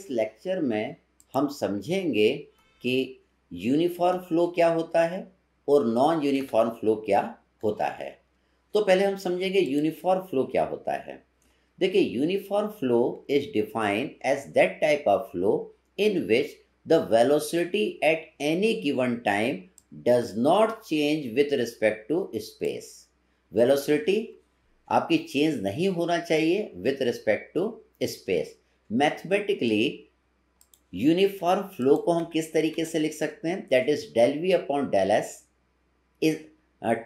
इस लेक्चर में हम समझेंगे कि यूनिफॉर्म फ्लो क्या होता है और नॉन यूनिफॉर्म फ्लो क्या होता है तो पहले हम समझेंगे यूनिफॉर्म फ्लो क्या होता है देखिए uniform flow is defined as that type of flow in which the velocity at any given time does not change with respect to space velocity आपकी चेंज नहीं होना चाहिए with respect to space mathematically uniform flow को हम किस तरीके से लिख सकते हैं that is del V upon del S is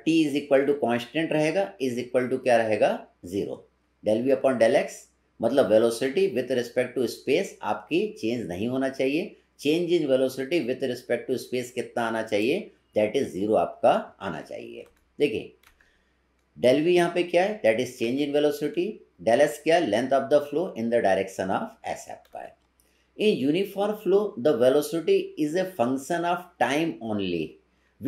T is equal to constant रहेगा इज इक्वल टू क्या रहेगा zero del V upon del X मतलब velocity with respect to space आपकी चेंज नहीं होना चाहिए change in velocity with respect to space कितना आना चाहिए दैट इज जीरो आपका आना चाहिए देखिए डेल वी यहाँ पे क्या है that is change in velocity del S क्या length of the flow in the direction of S F by in uniform flow the velocity is a function of time only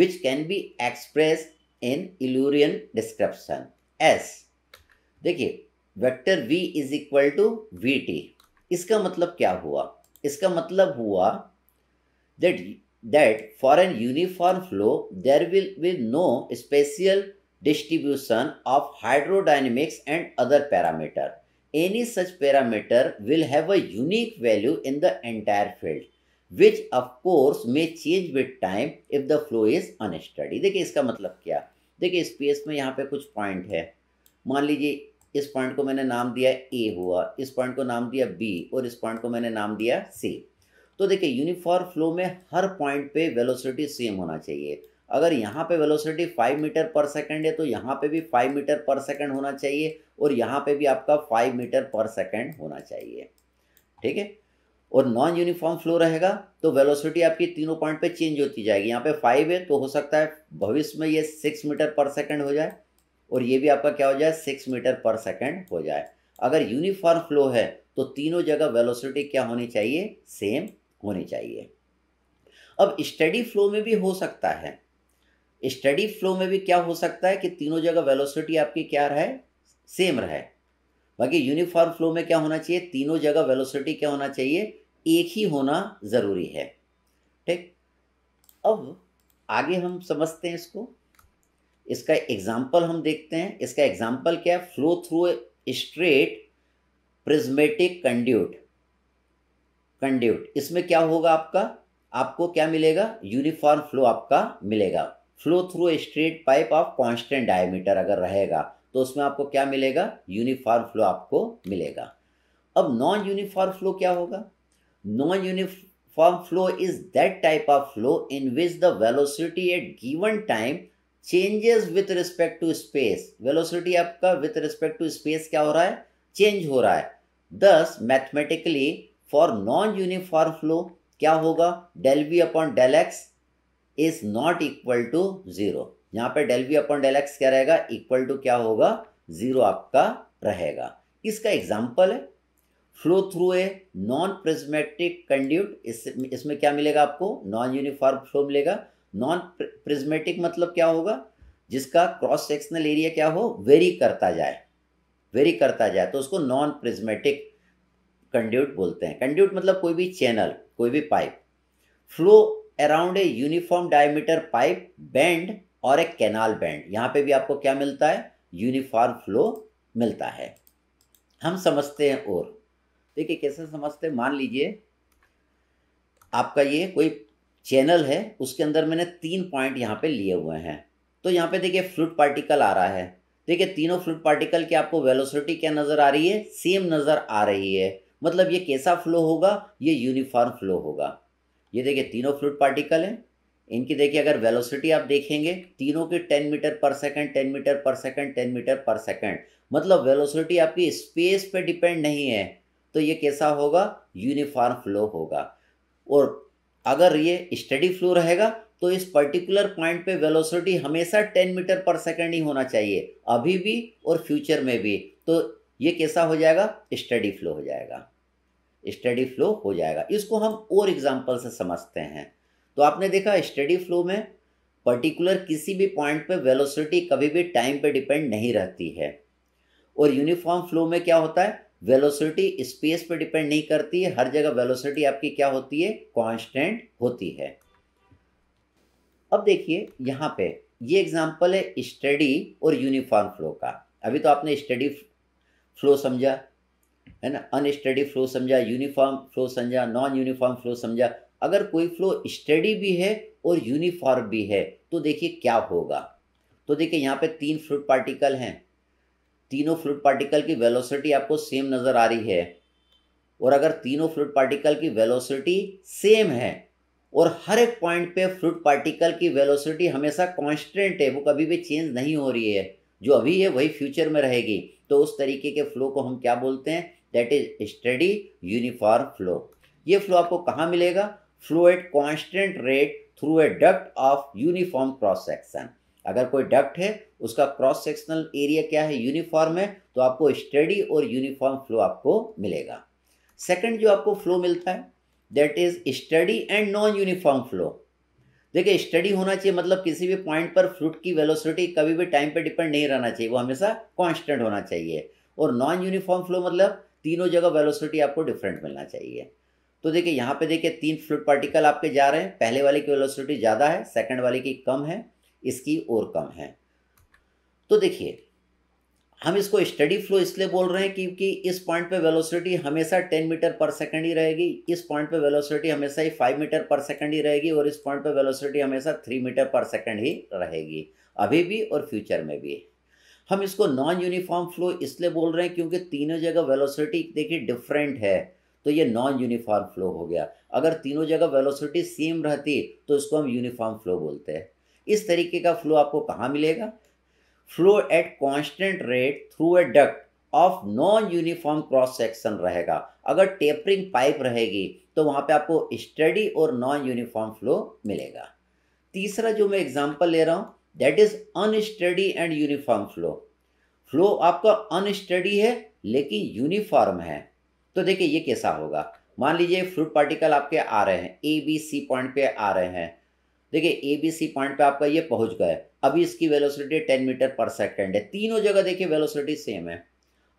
which can be express in Eulerian description as देखिए vector V is equal to V T इसका मतलब क्या हुआ इसका मतलब हुआ that that for an uniform flow there will will no spatial distribution of hydrodynamics and other parameter. Any such parameter will have a unique value in the entire field which of course may change with time if the flow is unsteady. देखिए iska matlab kya देखिए space mein yahan pe kuch point hai maan lijiye इस point को मैंने नाम दिया ए हुआ इस point को नाम दिया बी और इस पॉइंट को मैंने नाम दिया सी तो देखिए यूनिफॉर्म फ्लो में हर पॉइंट पे वेलोसिटी सेम होना चाहिए अगर यहाँ पे velocity five metre per second है तो यहाँ पे भी फाइव मीटर पर सेकंड होना चाहिए और यहाँ पे भी आपका फाइव मीटर पर सेकंड होना चाहिए ठीक है और नॉन यूनिफॉर्म फ्लो रहेगा तो वेलोसिटी आपकी तीनों पॉइंट पे चेंज होती जाएगी यहाँ पे फाइव है तो हो सकता है भविष्य में ये सिक्स मीटर पर सेकेंड हो जाए और ये भी आपका क्या हो जाए सिक्स मीटर पर सेकेंड हो जाए अगर यूनिफॉर्म फ्लो है तो तीनों जगह वेलोसिटी क्या होनी चाहिए सेम होनी चाहिए अब स्टडी फ्लो में भी हो सकता है स्टडी फ्लो में भी क्या हो सकता है कि तीनों जगह वेलोसिटी आपकी क्या रहे सेम रहे बाकी यूनिफॉर्म फ्लो में क्या होना चाहिए तीनों जगह वेलोसिटी क्या होना चाहिए एक ही होना ज़रूरी है ठीक अब आगे हम समझते हैं इसको इसका एग्जाम्पल हम देखते हैं इसका एग्जाम्पल क्या है flow through straight prismatic conduit conduit इसमें क्या होगा आपका आपको क्या मिलेगा यूनिफॉर्म फ्लो आपका मिलेगा flow through straight pipe of constant diameter अगर रहेगा तो उसमें आपको क्या मिलेगा यूनिफॉर्म फ्लो आपको मिलेगा अब नॉन यूनिफॉर्म फ्लो क्या होगा non uniform flow is that type of flow in which the velocity at given time changes with respect to space velocity आपका विथ रिस्पेक्ट टू स्पेस क्या हो रहा है चेंज हो रहा है thus mathematically for non uniform flow क्या होगा del V upon del X is not equal to zero यहां पे del V upon del X क्या रहेगा इक्वल टू क्या होगा जीरो आपका रहेगा इसका एग्जाम्पल है flow through a non prismatic conduit इसमें क्या मिलेगा आपको नॉन यूनिफॉर्म फ्लो मिलेगा नॉन प्रिज्मेटिक मतलब क्या होगा जिसका क्रॉस सेक्शनल एरिया क्या हो वेरी करता जाए वेरी करता जाए तो उसको नॉन प्रिज्मेटिक कंड्यूट बोलते हैं कंड्यूट मतलब कोई भी चैनल कोई भी pipe flow around a uniform diameter pipe bend और एक कैनाल बैंड यहाँ पे भी आपको क्या मिलता है यूनिफॉर्म फ्लो मिलता है हम समझते हैं और देखिए कैसे समझते हैं मान लीजिए आपका ये कोई चैनल है उसके अंदर मैंने तीन पॉइंट यहाँ पे लिए हुए हैं तो यहाँ पे देखिए फ्लूट पार्टिकल आ रहा है देखिए तीनों फ्लूट पार्टिकल की आपको वेलोसिटी क्या नज़र आ रही है सेम नज़र आ रही है मतलब ये कैसा फ्लो होगा ये यूनिफॉर्म फ्लो होगा ये देखिए तीनों फ्लूड पार्टिकल हैं इनकी देखिए अगर वेलोसिटी आप देखेंगे तीनों की ten metre per second ten metre per second ten metre per second मतलब वेलोसिटी आपकी स्पेस पे डिपेंड नहीं है तो ये कैसा होगा यूनिफॉर्म फ्लो होगा और अगर ये स्टडी फ्लो रहेगा तो इस पर्टिकुलर पॉइंट पे वेलोसिटी हमेशा टेन मीटर पर सेकंड ही होना चाहिए अभी भी और फ्यूचर में भी तो ये कैसा हो जाएगा स्टडी फ्लो हो जाएगा स्टडी फ्लो हो जाएगा इसको हम और एग्जाम्पल से समझते हैं तो आपने देखा स्टडी फ्लो में पर्टिकुलर किसी भी पॉइंट पे वेलोसिटी कभी भी टाइम पे डिपेंड नहीं रहती है और यूनिफॉर्म फ्लो में क्या होता है वेलोसिटी स्पेस पे डिपेंड नहीं करती है हर जगह वेलोसिटी आपकी क्या होती है कांस्टेंट होती है अब देखिए यहाँ पे ये एग्जांपल है स्टडी और यूनिफॉर्म फ्लो का अभी तो आपने स्टडी फ्लो समझा है ना अनस्टडी फ्लो समझा यूनिफॉर्म फ्लो समझा नॉन यूनिफॉर्म फ्लो समझा अगर कोई फ्लो स्टडी भी है और यूनिफॉर्म भी है तो देखिए क्या होगा तो देखिए यहाँ पे तीन फ्लूड पार्टिकल हैं तीनों फ्लूड पार्टिकल की वेलोसिटी आपको सेम नज़र आ रही है और अगर तीनों फ्लूड पार्टिकल की वेलोसिटी सेम है और हर एक पॉइंट पे फ्लूड पार्टिकल की वेलोसिटी हमेशा कांस्टेंट है वो कभी भी चेंज नहीं हो रही है जो अभी है वही फ्यूचर में रहेगी तो उस तरीके के फ्लो को हम क्या बोलते हैं that is steady uniform flow ये फ्लो आपको कहाँ मिलेगा flow at constant rate through a duct of uniform cross section अगर कोई डक्ट है उसका क्रॉस सेक्शनल एरिया क्या है यूनिफॉर्म है तो आपको स्टडी और यूनिफॉर्म फ्लो आपको मिलेगा सेकंड जो आपको फ्लो मिलता है that is steady and non uniform flow देखिए स्टडी होना चाहिए मतलब किसी भी पॉइंट पर फ्लूट की वेलोसिटी कभी भी टाइम पर डिपेंड नहीं रहना चाहिए वो हमेशा कॉन्स्टेंट होना चाहिए और नॉन यूनिफॉर्म फ्लो मतलब तीनों जगह वेलोसिटी आपको डिफरेंट मिलना चाहिए तो देखिए यहाँ पे देखिए तीन फ्लूड पार्टिकल आपके जा रहे हैं पहले वाले की वेलोसिटी ज़्यादा है सेकंड वाले की कम है इसकी और कम है तो देखिए हम इसको स्टडी फ्लो इसलिए बोल रहे हैं क्योंकि इस पॉइंट पे वेलोसिटी हमेशा 10 मीटर पर सेकंड ही रहेगी इस पॉइंट पे वेलोसिटी हमेशा ही 5 मीटर पर सेकंड ही रहेगी और इस पॉइंट पे वेलोसिटी हमेशा 3 मीटर पर सेकंड ही रहेगी अभी भी और फ्यूचर में भी हम इसको नॉन यूनिफॉर्म फ्लो इसलिए बोल रहे हैं क्योंकि तीनों जगह वेलोसिटी देखिए डिफरेंट है तो ये नॉन यूनिफॉर्म फ्लो हो गया अगर तीनों जगह वेलोसिटी सेम रहती तो इसको हम यूनिफॉर्म फ्लो बोलते हैं इस तरीके का फ्लो आपको कहाँ मिलेगा flow at constant rate through a duct of non uniform cross section रहेगा अगर टेपरिंग पाइप रहेगी तो वहाँ पे आपको स्टडी और नॉन यूनिफॉर्म फ्लो मिलेगा तीसरा जो मैं एग्जाम्पल ले रहा हूँ that is unsteady and uniform flow flow आपका अनस्टडी है लेकिन यूनिफॉर्म है तो देखिए ये कैसा होगा मान लीजिए फ्रूट पार्टिकल आपके आ रहे हैं ए बी सी पॉइंट पे आ रहे हैं देखिए ए बी सी पॉइंट पे आपका ये पहुंच गए अभी इसकी velocity ten metre per second है तीनों जगह देखिए वेलोसिटी सेम है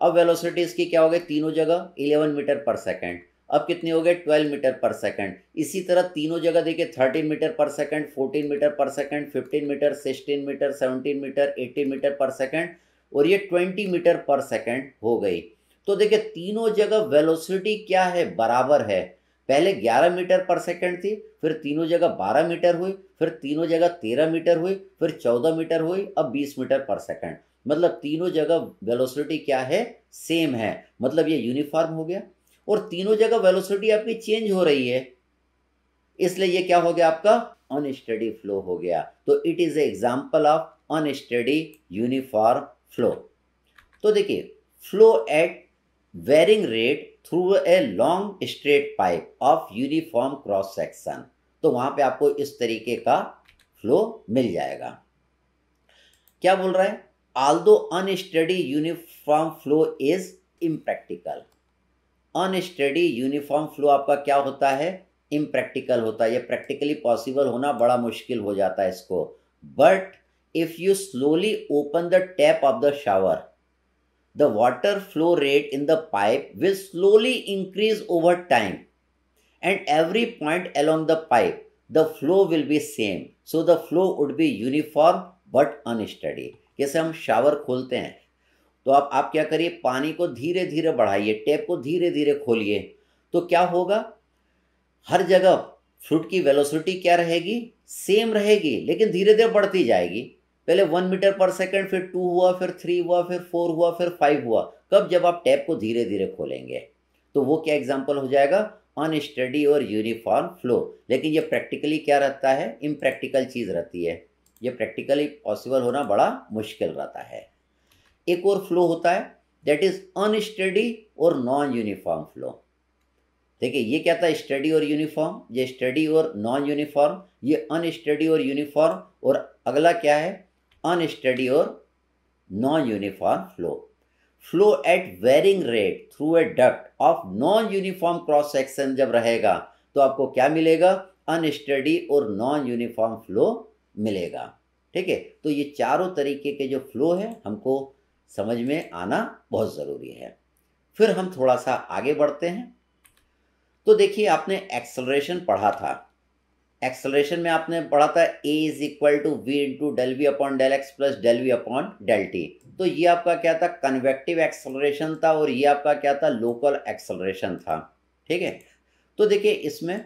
अब वेलोसिटी इसकी क्या हो गई तीनों जगह इलेवन मीटर पर सेकेंड अब कितने हो गए 12 मीटर पर सेकंड इसी तरह तीनों जगह देखिए 13 metre per second 14 metre per second 15 metre 16 metre 17 metre 18 metre per second और ये 20 मीटर पर सेकंड हो गई तो देखिए तीनों जगह वेलोसिटी क्या है बराबर है पहले 11 मीटर पर सेकंड थी फिर तीनों जगह 12 मीटर हुई फिर तीनों जगह 13 मीटर हुई फिर 14 मीटर हुई अब 20 मीटर पर सेकंड मतलब तीनों जगह वेलोसिटी क्या है सेम है मतलब ये यूनिफॉर्म हो गया और तीनों जगह वेलोसिटी आपकी चेंज हो रही है इसलिए ये क्या हो गया आपका अनस्टडी फ्लो हो गया तो it is example of unsteady uniform flow तो देखिए flow at varying rate through a long straight pipe of uniform cross section तो वहां पे आपको इस तरीके का फ्लो मिल जाएगा क्या बोल रहा है although unsteady uniform flow is impractical unsteady uniform flow आपका क्या होता है इम्प्रैक्टिकल होता है ये प्रैक्टिकली पॉसिबल होना बड़ा मुश्किल हो जाता है इसको but if you slowly open the tap of the shower the water flow rate in the pipe will slowly increase over time and every point along the pipe the flow will be same so the flow would be uniform but unsteady जैसे हम shower खोलते हैं तो आप आप क्या करिए पानी को धीरे धीरे बढ़ाइए टैप को धीरे धीरे खोलिए तो क्या होगा हर जगह फ्रूट की वेलोसिटी क्या रहेगी सेम रहेगी लेकिन धीरे धीरे बढ़ती जाएगी पहले वन मीटर पर सेकंड फिर टू हुआ फिर थ्री हुआ फिर फोर हुआ फिर फाइव हुआ कब जब आप टैप को धीरे धीरे खोलेंगे तो वो क्या एग्जाम्पल हो जाएगा ऑन स्टडी और यूनिफॉर्म फ्लो लेकिन ये प्रैक्टिकली क्या रहता है इम्प्रैक्टिकल चीज़ रहती है ये प्रैक्टिकली पॉसिबल होना बड़ा मुश्किल रहता है एक और फ्लो होता है दैट इज अनस्टडी और नॉन यूनिफॉर्म फ्लो देखिए ये क्या था स्टडी और यूनिफॉर्म ये स्टडी और नॉन यूनिफॉर्म ये अनस्टडी और यूनिफॉर्म और अगला क्या है अनस्टडी और non uniform flow flow at varying rate through a duct of non uniform cross section जब रहेगा तो आपको क्या मिलेगा अनस्टडी और नॉन यूनिफॉर्म फ्लो मिलेगा ठीक है तो ये चारों तरीके के जो फ्लो है हमको समझ में आना बहुत ज़रूरी है फिर हम थोड़ा सा आगे बढ़ते हैं तो देखिए आपने एक्सलरेशन पढ़ा था एक्सलरेशन में आपने पढ़ा था A is equal to V into del V upon del X plus del V upon del T तो ये आपका क्या था कन्वेक्टिव एक्सलरेशन था और ये आपका क्या था लोकल एक्सलरेशन था ठीक है तो देखिए इसमें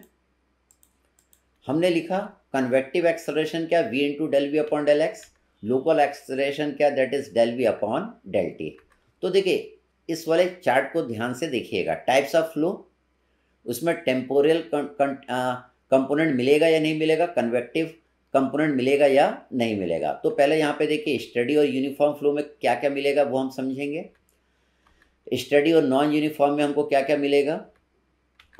हमने लिखा कन्वेक्टिव एक्सलरेशन क्या V into del V upon del X local acceleration क्या that is del V upon del T तो देखिए इस वाले चार्ट को ध्यान से देखिएगा टाइप्स ऑफ फ्लो उसमें टेम्पोरियल कंपोनेंट मिलेगा या नहीं मिलेगा कन्वेक्टिव कंपोनेंट मिलेगा या नहीं मिलेगा तो पहले यहाँ पे देखिए स्टडी और यूनिफॉर्म फ्लो में क्या क्या मिलेगा वो हम समझेंगे स्टडी और नॉन यूनिफॉर्म में हमको क्या क्या मिलेगा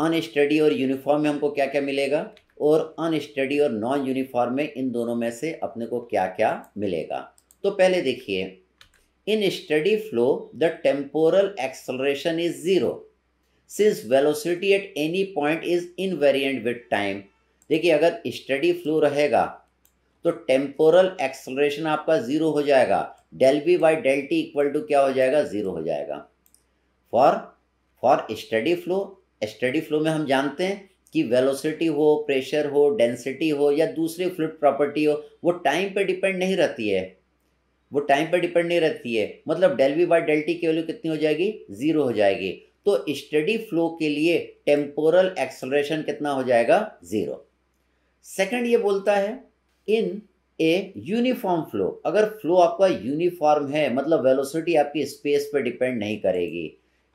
अनस्टडी और यूनिफॉर्म में हमको क्या क्या मिलेगा और अनस्टडी और नॉन यूनिफॉर्म में इन दोनों में से अपने को क्या क्या मिलेगा तो पहले देखिए in steady flow the temporal acceleration is zero since velocity at any point is variant with time देखिए अगर स्टडी फ्लो रहेगा तो टेम्पोरल एक्सलरेशन आपका ज़ीरो हो जाएगा del B by del T equal to क्या हो जाएगा ज़ीरो हो जाएगा for for steady flow steady flow में हम जानते हैं कि वेलोसिटी हो प्रेशर हो डेंसिटी हो या दूसरी फ्लूड प्रॉपर्टी हो वो टाइम पे डिपेंड नहीं रहती है वो टाइम पे डिपेंड नहीं रहती है मतलब डेल वी बाई डेल्टी की वैल्यू कितनी हो जाएगी ज़ीरो हो जाएगी तो स्टडी फ्लो के लिए टेम्पोरल एक्सलरेशन कितना हो जाएगा ज़ीरो सेकेंड ये बोलता है इन ए यूनिफॉर्म फ्लो अगर फ्लो आपका यूनिफॉर्म है मतलब वेलोसिटी आपकी स्पेस पर डिपेंड नहीं करेगी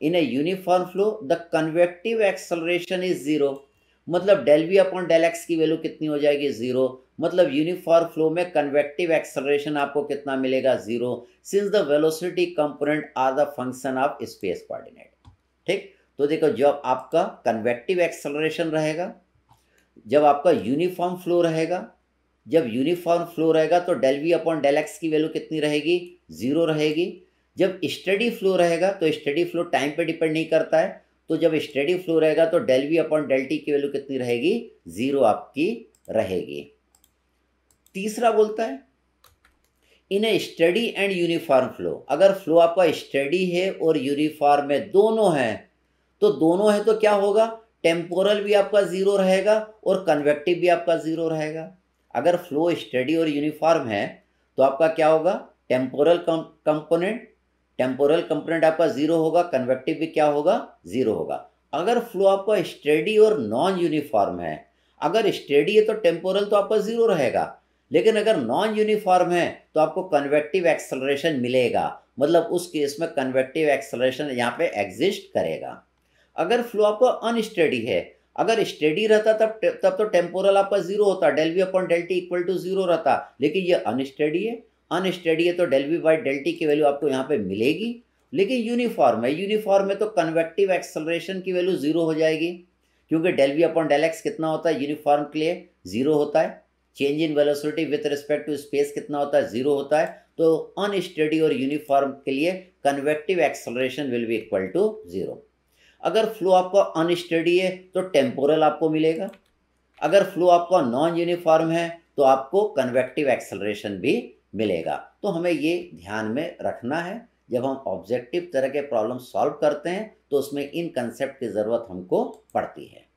in a uniform flow the convective acceleration is zero मतलब del V upon del X की वैल्यू कितनी हो जाएगी जीरो मतलब यूनिफॉर्म फ्लो में कन्वेक्टिव एक्सलरेशन आपको कितना मिलेगा zero since the velocity component are the function of space coordinate ठीक तो देखो जब आपका कन्वेक्टिव एक्सलरेशन रहेगा जब आपका यूनिफॉर्म फ्लो रहेगा जब यूनिफॉर्म फ्लो रहेगा तो del V upon del X की वैल्यू कितनी रहेगी जीरो रहेगी जब स्टडी फ्लो रहेगा तो स्टडी फ्लो टाइम पे डिपेंड नहीं करता है तो जब स्टेडी फ्लो रहेगा तो del V upon del T की वैल्यू कितनी रहेगी जीरो आपकी रहेगी तीसरा बोलता है in a steady and uniform flow अगर फ्लो आपका स्टडी है और यूनिफॉर्म है दोनों हैं तो दोनों है तो क्या होगा टेम्पोरल भी आपका ज़ीरो रहेगा और कन्वेक्टिव भी आपका ज़ीरो रहेगा अगर फ्लो स्टडी और यूनिफॉर्म है तो आपका क्या होगा टेम्पोरल कंपोनेंट टेम्पोरल कंपोनेंट आपका जीरो होगा कन्वेक्टिव भी क्या होगा जीरो होगा अगर फ्लो आपका स्टेडी और नॉन यूनिफॉर्म है अगर स्टेडी है तो टेम्पोरल तो आपका जीरो रहेगा लेकिन अगर नॉन यूनिफॉर्म है तो आपको कन्वेक्टिव एक्सलरेशन मिलेगा मतलब उस केस में कन्वेक्टिव एक्सलरेशन यहाँ पे एग्जिस्ट करेगा अगर फ्लो आपका अनस्टेडी है अगर स्टेडी रहता तब तब तो टेम्पोरल आपका जीरो होता del V upon del T equal to zero रहता लेकिन ये अनस्टेडी है अनस्टडी है तो डेल वी बाई डेल्टी की वैल्यू आपको यहाँ पे मिलेगी लेकिन यूनिफॉर्म है यूनिफॉर्म में तो कन्वेक्टिव एक्सलरेशन की वैल्यू जीरो हो जाएगी क्योंकि del V upon del X कितना होता है यूनिफॉर्म के लिए जीरो होता है change in velocity with respect to space कितना होता है जीरो होता है तो अनस्टडी और यूनिफॉर्म के लिए convective acceleration will be equal to zero अगर फ्लो आपका अनस्टडी है तो टेम्पोरल आपको मिलेगा अगर फ्लो आपका नॉन यूनिफॉर्म है तो आपको कन्वेक्टिव एक्सलरेशन भी मिलेगा तो हमें ये ध्यान में रखना है जब हम ऑब्जेक्टिव तरह के प्रॉब्लम सॉल्व करते हैं तो उसमें इन कंसेप्ट की ज़रूरत हमको पड़ती है